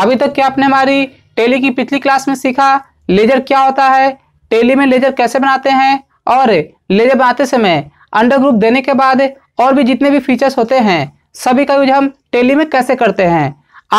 अभी तक क्या आपने हमारी टेली की पिछली क्लास में सीखा लेजर क्या होता है टेली में लेजर कैसे बनाते हैं और लेजर बनाते समय अंडर ग्रुप देने के बाद और भी जितने भी फीचर्स होते हैं सभी का यूज हम टेली में कैसे करते हैं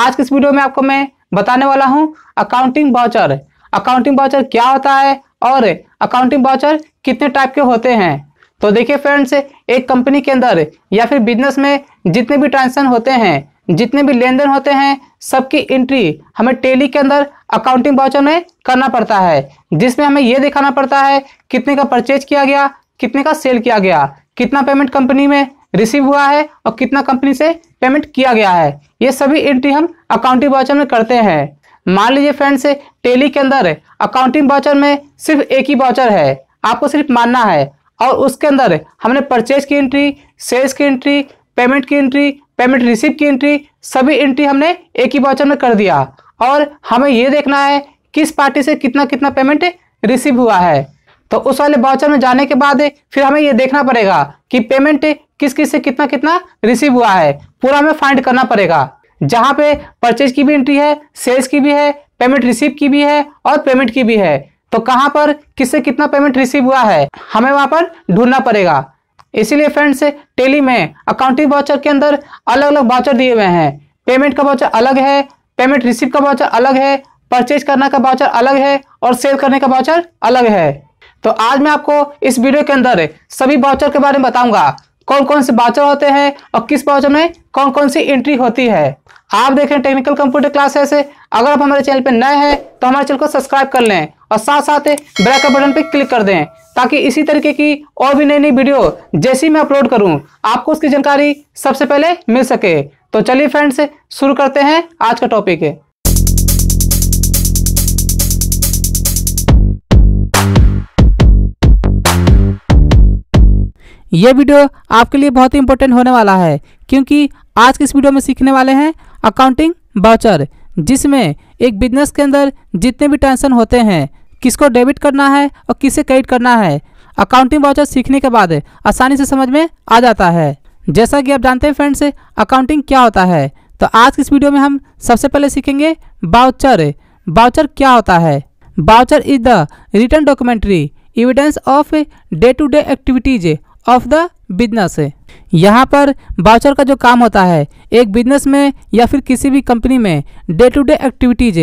आज की इस वीडियो में आपको मैं बताने वाला हूं अकाउंटिंग बाउचर अकाउंटिंग बाउचर क्या होता है और अकाउंटिंग बाउचर कितने टाइप के होते हैं तो देखिए फ्रेंड्स एक कंपनी के अंदर या फिर बिजनेस में जितने भी ट्रांजेक्शन होते हैं जितने भी लेन देन होते हैं सबकी एंट्री हमें टेली के अंदर अकाउंटिंग बाउचर में करना पड़ता है जिसमें हमें यह दिखाना पड़ता है कितने का परचेज किया गया कितने का सेल किया गया कितना पेमेंट कंपनी में रिसीव हुआ है और कितना कंपनी से पेमेंट किया गया है ये सभी एंट्री हम अकाउंटिंग बाउचर में करते हैं मान लीजिए फ्रेंड्स टेली के अंदर अकाउंटिंग बाउचर में सिर्फ एक ही बाउचर है आपको सिर्फ मानना है और उसके अंदर हमने परचेज की एंट्री सेल्स की एंट्री पेमेंट की एंट्री पेमेंट रिसीव की एंट्री सभी एंट्री हमने एक ही वाउचर में कर दिया और हमें ये देखना है किस पार्टी से कितना कितना पेमेंट रिसीव हुआ है तो उस वाले वाउचर में जाने के बाद फिर हमें ये देखना पड़ेगा कि पेमेंट किस किस से कितना कितना रिसीव हुआ है पूरा हमें फाइंड करना पड़ेगा जहाँ पे परचेज की भी एंट्री है सेल्स की भी है पेमेंट रिसीव की भी है और पेमेंट की भी है तो कहाँ पर किससे कितना पेमेंट रिसीव हुआ है हमें वहाँ पर ढूंढना पड़ेगा इसीलिए फ्रेंड्स टेली में अकाउंटिंग वाउचर के अंदर अलग अलग वाउचर दिए हुए हैं पेमेंट का वाउचर अलग है पेमेंट रिसीव का वाउचर अलग है परचेज करना का वाउचर अलग है और सेल करने का वाउचर अलग है तो आज मैं आपको इस वीडियो के अंदर सभी वाउचर के बारे में बताऊंगा कौन कौन से वाउचर होते हैं और किस वाउचर में कौन कौन सी एंट्री होती है आप देखें टेक्निकल कंप्यूटर क्लासेस अगर आप हमारे चैनल पर नए हैं तो हमारे चैनल को सब्सक्राइब कर लें और साथ साथ ब्रेक बटन पर क्लिक कर दें ताकि इसी तरीके की और भी नई नई वीडियो जैसी मैं अपलोड करूं आपको उसकी जानकारी सबसे पहले मिल सके तो चलिए फ्रेंड्स शुरू करते हैं आज का टॉपिक यह वीडियो आपके लिए बहुत ही इंपॉर्टेंट होने वाला है क्योंकि आज के इस वीडियो में सीखने वाले हैं अकाउंटिंग बाउचर जिसमें एक बिजनेस के अंदर जितने भी टेंशन होते हैं किसको डेबिट करना है और किसे क्रेडिट करना है अकाउंटिंग वाउचर सीखने के बाद आसानी से समझ में आ जाता है जैसा कि आप जानते हैं फ्रेंड्स अकाउंटिंग क्या होता है तो आज की इस वीडियो में हम सबसे पहले सीखेंगे बाउचर बाउचर क्या होता है voucher is the written documentary evidence of day to day activities of the business यहाँ पर बाउचर का जो काम होता है एक बिजनेस में या फिर किसी भी कंपनी में डे टू डे एक्टिविटीज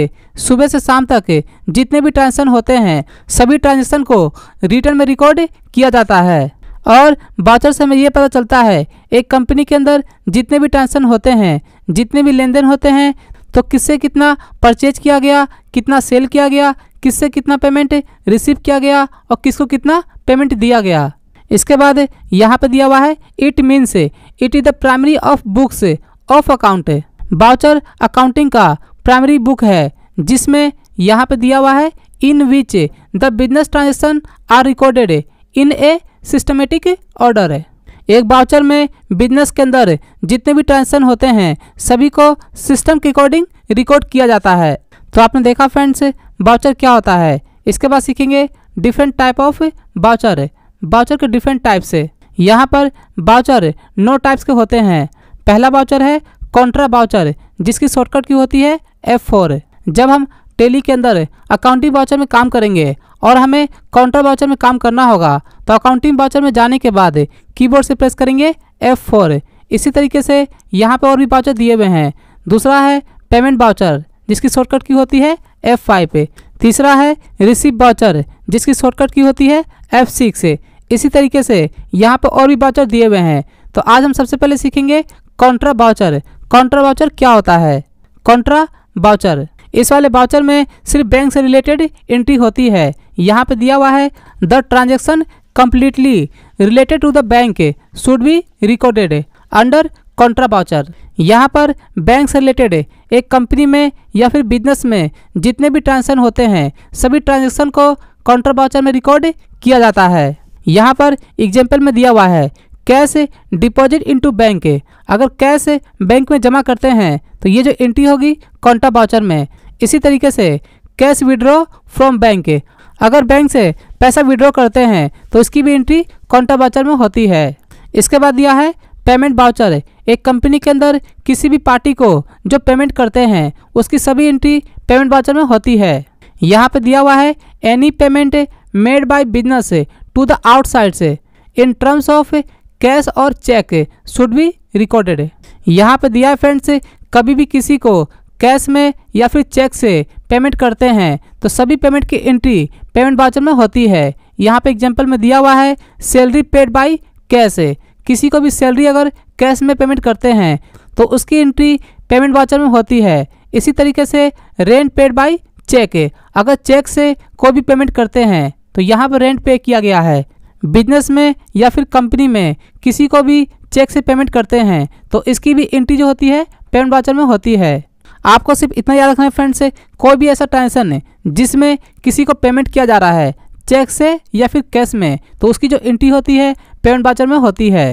सुबह से शाम तक जितने भी ट्रांजेक्शन होते हैं सभी ट्रांजेक्शन को रिटर्न में रिकॉर्ड किया जाता है और बाउचर से हमें यह पता चलता है एक कंपनी के अंदर जितने भी ट्रांजेक्शन होते हैं जितने भी लेन देन होते हैं तो किससे कितना परचेज किया गया कितना सेल किया गया किससे कितना पेमेंट रिसीव किया गया और किसको कितना पेमेंट दिया गया इसके बाद यहाँ पे दिया हुआ है it means it is the primary of books of account voucher accounting का प्राइमरी बुक है जिसमें यहाँ पे दिया हुआ है in which the business transaction are recorded in a systematic order है एक बाउचर में बिजनेस के अंदर जितने भी ट्रांजेक्शन होते हैं सभी को सिस्टम के अकॉर्डिंग रिकॉर्ड किया जाता है तो आपने देखा फ्रेंड्स बाउचर क्या होता है इसके बाद सीखेंगे different type of voucher voucher के डिफरेंट टाइप्स है यहाँ पर बाउचर नौ टाइप्स के होते हैं पहला बाउचर है कॉन्ट्रा बाउचर जिसकी शॉर्टकट की होती है एफ फोर जब हम टेली के अंदर अकाउंटिंग बाउचर में काम करेंगे और हमें काउंटर बाउचर में काम करना होगा तो अकाउंटिंग बाउचर में जाने के बाद कीबोर्ड से प्रेस करेंगे एफ फोर इसी तरीके से यहाँ पर और भी बाउचर दिए हुए हैं दूसरा है पेमेंट बाउचर जिसकी शॉर्टकट की होती है एफ फाइव तीसरा है रिसीव बाउचर जिसकी शॉर्टकट की होती है एफ सिक्स इसी तरीके से यहाँ पर और भी बाउचर दिए हुए हैं तो आज हम सबसे पहले सीखेंगे कॉन्ट्रा बाउचर कॉन्ट्रा बाउचर क्या होता है कॉन्ट्रा बाउचर इस वाले बाउचर में सिर्फ बैंक से रिलेटेड एंट्री होती है यहाँ पे दिया हुआ है the transaction completely related to the bank should be recorded under contra voucher यहाँ पर बैंक से रिलेटेड एक कंपनी में या फिर बिजनेस में जितने भी ट्रांजेक्शन होते हैं सभी ट्रांजेक्शन को कॉन्ट्रा बाउचर में रिकॉर्ड किया जाता है यहाँ पर एग्जाम्पल में दिया हुआ है कैश डिपॉजिट इनटू बैंक अगर कैश बैंक में जमा करते हैं तो ये जो एंट्री होगी कॉन्टा बाउचर में इसी तरीके से कैश विड्रॉ फ्रॉम बैंक अगर बैंक से पैसा विड्रॉ करते हैं तो इसकी भी एंट्री कॉन्टा बाउचर में होती है इसके बाद दिया है पेमेंट बाउचर एक कंपनी के अंदर किसी भी पार्टी को जो पेमेंट करते हैं उसकी सभी एंट्री पेमेंट बाउचर में होती है यहाँ पर दिया हुआ है any payment made by business to the outside से इन टर्म्स ऑफ कैश और चेक शुड बी रिकॉर्डेड यहाँ पे दिया है फ्रेंड्स कभी भी किसी को कैश में या फिर चेक से पेमेंट करते हैं तो सभी पेमेंट की एंट्री पेमेंट वाउचर में होती है यहाँ पे एग्जांपल में दिया हुआ है सैलरी पेड बाय कैश किसी को भी सैलरी अगर कैश में पेमेंट करते हैं तो उसकी एंट्री पेमेंट बाउचर में होती है इसी तरीके से रेंट पेड बाई चेक अगर चेक से कोई भी पेमेंट करते हैं तो यहाँ पर रेंट पे किया गया है बिजनेस में या फिर कंपनी में किसी को भी चेक से पेमेंट करते हैं तो इसकी भी एंट्री जो होती है पेमेंट वाचर में होती है आपको सिर्फ इतना याद रखना है फ्रेंड से कोई भी ऐसा ट्रांजेक्शन जिसमें किसी को पेमेंट किया जा रहा है चेक से या फिर कैश में तो उसकी जो एंट्री होती है पेमेंट वाचर में होती है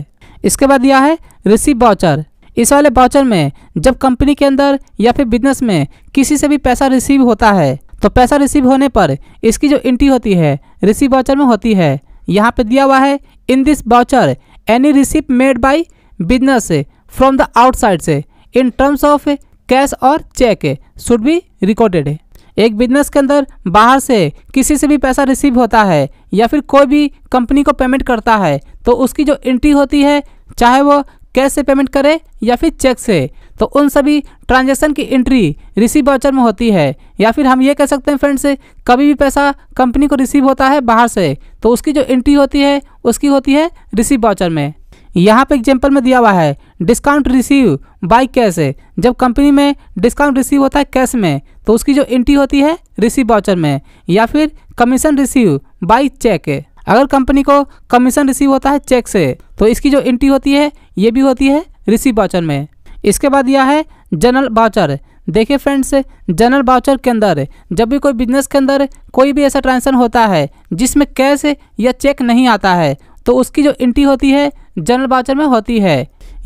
इसके बाद यह है रिसीव बाउचर इस वाले बाउचर में जब कंपनी के अंदर या फिर बिजनेस में किसी से भी पैसा रिसीव होता है तो पैसा रिसीव होने पर इसकी जो एंट्री होती है रिसीव वाउचर में होती है यहाँ पे दिया हुआ है in this voucher any receive made by business from the outside से इन टर्म्स ऑफ कैश और चेक शुड बी रिकॉर्डेड एक बिजनेस के अंदर बाहर से किसी से भी पैसा रिसीव होता है या फिर कोई भी कंपनी को पेमेंट करता है तो उसकी जो एंट्री होती है चाहे वो कैश से पेमेंट करे या फिर चेक से तो उन सभी ट्रांजेक्शन की एंट्री रिसीव वाउचर में होती है या फिर हम ये कह सकते हैं फ्रेंड्स कभी भी पैसा कंपनी को रिसीव होता है बाहर से तो उसकी जो एंट्री होती है उसकी होती है रिसीव वाउचर में यहाँ पे एग्जाम्पल में दिया हुआ है डिस्काउंट रिसीव बाय कैश जब कंपनी में डिस्काउंट रिसीव होता है कैश में तो उसकी जो एंट्री होती है रिसीव वाउचर में या फिर कमीशन रिसीव बाय चेक अगर कंपनी को कमीशन रिसीव होता है चेक से तो इसकी जो एंट्री होती है ये भी होती है रिसीव वाउचर में इसके बाद यह है जनरल बाउचर देखिए फ्रेंड्स जनरल बाउचर के अंदर जब भी कोई बिजनेस के अंदर कोई भी ऐसा ट्रांजेक्शन होता है जिसमें कैश या चेक नहीं आता है तो उसकी जो एंट्री होती है जनरल बाउचर में होती है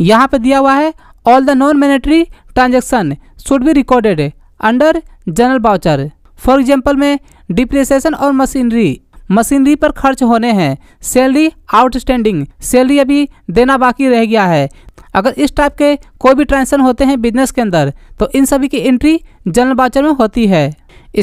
यहाँ पे दिया हुआ है all the non monetary transaction should be recorded under journal voucher for example में डिप्रेसेशन और मशीनरी मशीनरी पर खर्च होने हैं सैलरी आउटस्टैंडिंग सैलरी अभी देना बाकी रह गया है अगर इस टाइप के कोई भी ट्रांजेक्शन होते हैं बिजनेस के अंदर तो इन सभी की एंट्री जनरल बाउचर में होती है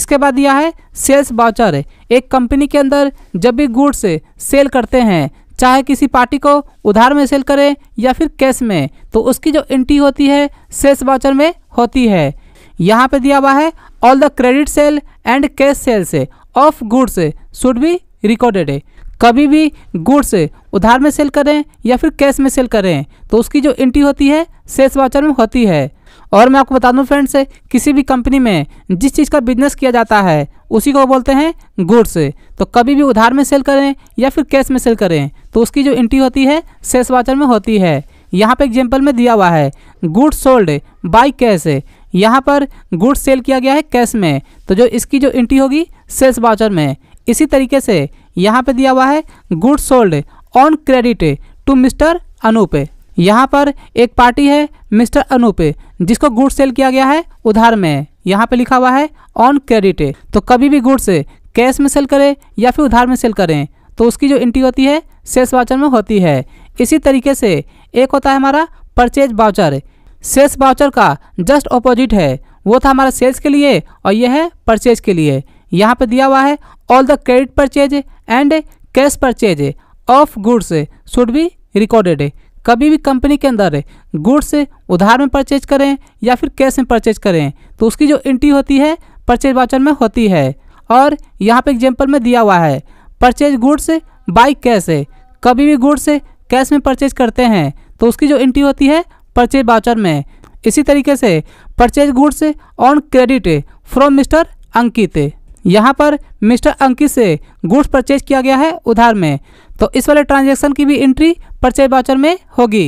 इसके बाद यह है सेल्स बाउचर एक कंपनी के अंदर जब भी गुड्स सेल करते हैं चाहे किसी पार्टी को उधार में सेल करें या फिर कैश में तो उसकी जो एंट्री होती है सेल्स बाउचर में होती है यहाँ पे दिया हुआ है all the credit sale and cash sales of goods should be recorded है कभी भी गुड्स उधार में सेल करें या फिर कैश में सेल करें तो उसकी जो एंट्री होती है सेल्स वाचर में होती है और मैं आपको बता दूं फ्रेंड्स किसी भी कंपनी में जिस चीज़ का बिजनेस किया जाता है उसी को बोलते हैं गुड्स तो कभी भी उधार में सेल करें या फिर कैश में सेल करें तो उसकी जो एंट्री होती है सेल्स वाचर में होती है यहाँ पे एग्जाम्पल में दिया हुआ है गुड्स सोल्ड बाई कैश यहाँ पर गुड्स सेल किया गया है कैश में तो जो इसकी जो एंट्री होगी सेल्स वाउचर में इसी तरीके से यहाँ पर दिया हुआ है goods sold on credit to mister Anup यहाँ पर एक पार्टी है मिस्टर अनूप जिसको गुड्स सेल किया गया है उधार में यहाँ पे लिखा हुआ है ऑन क्रेडिट तो कभी भी गुड्स कैश में सेल करें या फिर उधार में सेल करें तो उसकी जो एंट्री होती है सेल्स वाउचर में होती है इसी तरीके से एक होता है हमारा परचेज वाउचर सेल्स बाउचर का जस्ट ऑपोजिट है वो था हमारा सेल्स के लिए और यह है परचेज के लिए यहाँ पे दिया हुआ है all the credit purchase and cash purchase of goods should be recorded कभी भी कंपनी के अंदर गुड्स उधार में परचेज करें या फिर कैश में परचेज करें तो उसकी जो एंट्री होती है परचेज बाउचर में होती है और यहाँ पे एग्जाम्पल में दिया हुआ है परचेज गुड्स बाई कैश कभी भी गुड्स कैश में परचेज करते हैं तो उसकी जो एंट्री होती है परचेज बाउचर में इसी तरीके से purchase goods on credit from mister Ankit यहाँ पर मिस्टर अंकित से गुड्स परचेज किया गया है उधार में तो इस वाले ट्रांजैक्शन की भी एंट्री परचेज बाउचर में होगी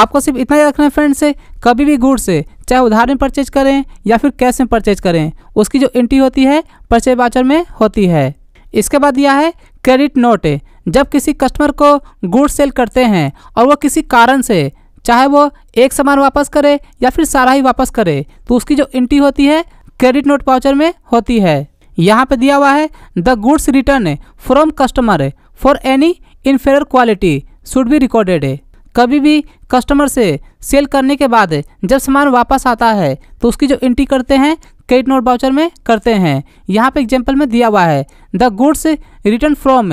आपको सिर्फ इतना याद रखना है फ्रेंड्स कभी भी गुड्स चाहे उधार में परचेज करें या फिर कैश में परचेज करें उसकी जो एंट्री होती है परचेज बाउचर में होती है इसके बाद यह है क्रेडिट नोट जब किसी कस्टमर को गुड्स सेल करते हैं और वो किसी कारण से चाहे वो एक सामान वापस करे या फिर सारा ही वापस करे तो उसकी जो एंट्री होती है क्रेडिट नोट पाउचर में होती है यहाँ पे दिया हुआ है the goods return from customer for any inferior quality should be recorded है कभी भी कस्टमर से सेल करने के बाद जब सामान वापस आता है तो उसकी जो एंट्री करते हैं क्रेडिट नोट बाउचर में करते हैं यहाँ पे एग्जाम्पल में दिया हुआ है the goods return from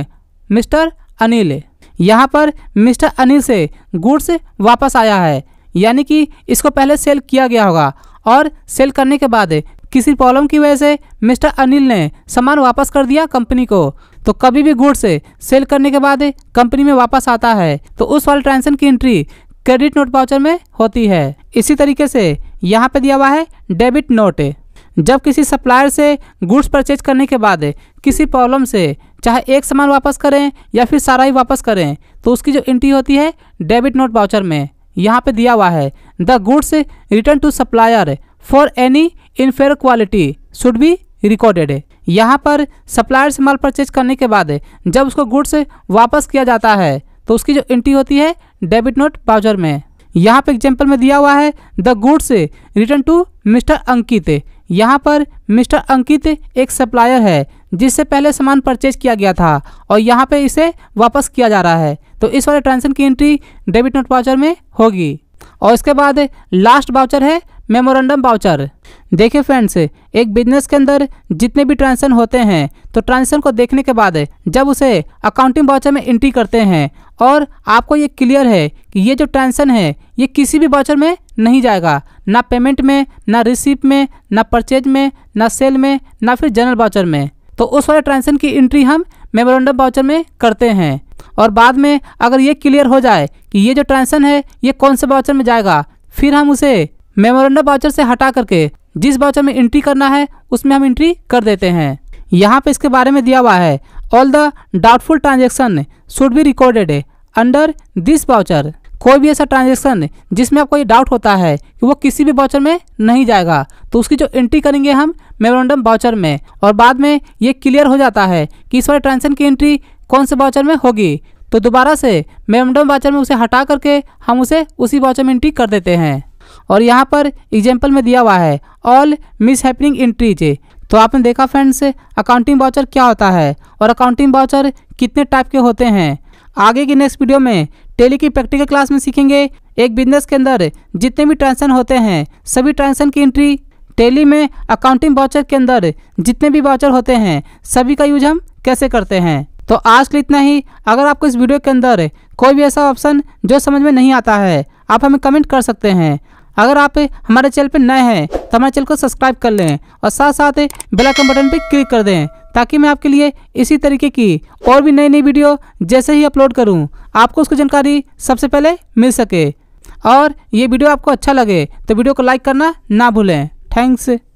mister Anil यहाँ पर मिस्टर अनिल से गुड्स वापस आया है यानी कि इसको पहले सेल किया गया होगा और सेल करने के बाद किसी प्रॉब्लम की वजह से मिस्टर अनिल ने सामान वापस कर दिया कंपनी को तो कभी भी गुड्स से सेल करने के बाद कंपनी में वापस आता है तो उस वाले ट्रांजेक्शन की एंट्री क्रेडिट नोट पाउचर में होती है इसी तरीके से यहाँ पे दिया हुआ है डेबिट नोट जब किसी सप्लायर से गुड्स परचेज करने के बाद किसी प्रॉब्लम से चाहे एक सामान वापस करें या फिर सारा ही वापस करें तो उसकी जो एंट्री होती है डेबिट नोट बाउचर में यहाँ पे दिया हुआ है the goods return to supplier for any unfair quality should be recorded यहाँ पर सप्लायर से माल परचेज करने के बाद जब उसको गुड्स वापस किया जाता है तो उसकी जो एंट्री होती है डेबिट नोट बाउचर में यहाँ पे एग्जाम्पल में दिया हुआ है the goods return to mister Ankit यहाँ पर मिस्टर अंकित एक सप्लायर है जिससे पहले सामान परचेज किया गया था और यहाँ पे इसे वापस किया जा रहा है तो इस वाले ट्रांजेक्शन की एंट्री डेबिट नोट वाउचर में होगी और इसके बाद लास्ट वाउचर है मेमोरेंडम वाउचर देखिए फ्रेंड्स एक बिजनेस के अंदर जितने भी ट्रांजेक्शन होते हैं तो ट्रांजेक्शन को देखने के बाद जब उसे अकाउंटिंग वाउचर में एंट्री करते हैं और आपको ये क्लियर है कि ये जो टेंशन है ये किसी भी बाउचर में नहीं जाएगा ना पेमेंट में ना रिसीप में ना परचेज में ना सेल में ना फिर जनरल बाउचर में तो उस वाले ट्रांसन की एंट्री हम मेमोरेंडम बाउचर में करते हैं और बाद में अगर ये क्लियर हो जाए कि ये जो ट्रांसन है ये कौन से बाउचर में जाएगा फिर हम उसे मेमोरेंडम बाउचर से हटा करके जिस बाउचर में एंट्री करना है उसमें हम एंट्री कर देते हैं यहाँ पे इसके बारे में दिया हुआ है all the doubtful transaction should be recorded under this voucher कोई भी ऐसा ट्रांजेक्शन जिसमें आपको ये डाउट होता है कि वो किसी भी बाउचर में नहीं जाएगा तो उसकी जो एंट्री करेंगे हम मेमोरेंडम बाउचर में और बाद में ये क्लियर हो जाता है कि इस वाले ट्रांजेक्शन की एंट्री कौन से बाउचर में होगी तो दोबारा से मेमोरेंडम बाउचर में उसे हटा करके हम उसे उसी बाउचर में एंट्री कर देते हैं और यहाँ पर एग्जाम्पल में दिया हुआ है ऑल मिस हैपनिंग एंट्रीज तो आपने देखा फ्रेंड्स अकाउंटिंग बाउचर क्या होता है और अकाउंटिंग बाउचर कितने टाइप के होते हैं आगे की नेक्स्ट वीडियो में टेली की प्रैक्टिकल क्लास में सीखेंगे एक बिजनेस के अंदर जितने भी ट्रांसन होते हैं सभी ट्रांसन की एंट्री टेली में अकाउंटिंग बाउचर के अंदर जितने भी बाउचर होते हैं सभी का यूज हम कैसे करते हैं तो आज के लिए इतना ही अगर आपको इस वीडियो के अंदर कोई भी ऐसा ऑप्शन जो समझ में नहीं आता है आप हमें कमेंट कर सकते हैं अगर आप हमारे चैनल पर नए हैं तो हमारे चैनल को सब्सक्राइब कर लें और साथ साथ बेलाइकन बटन पर क्लिक कर दें ताकि मैं आपके लिए इसी तरीके की और भी नई नई वीडियो जैसे ही अपलोड करूं आपको उसकी जानकारी सबसे पहले मिल सके और ये वीडियो आपको अच्छा लगे तो वीडियो को लाइक करना ना भूलें थैंक्स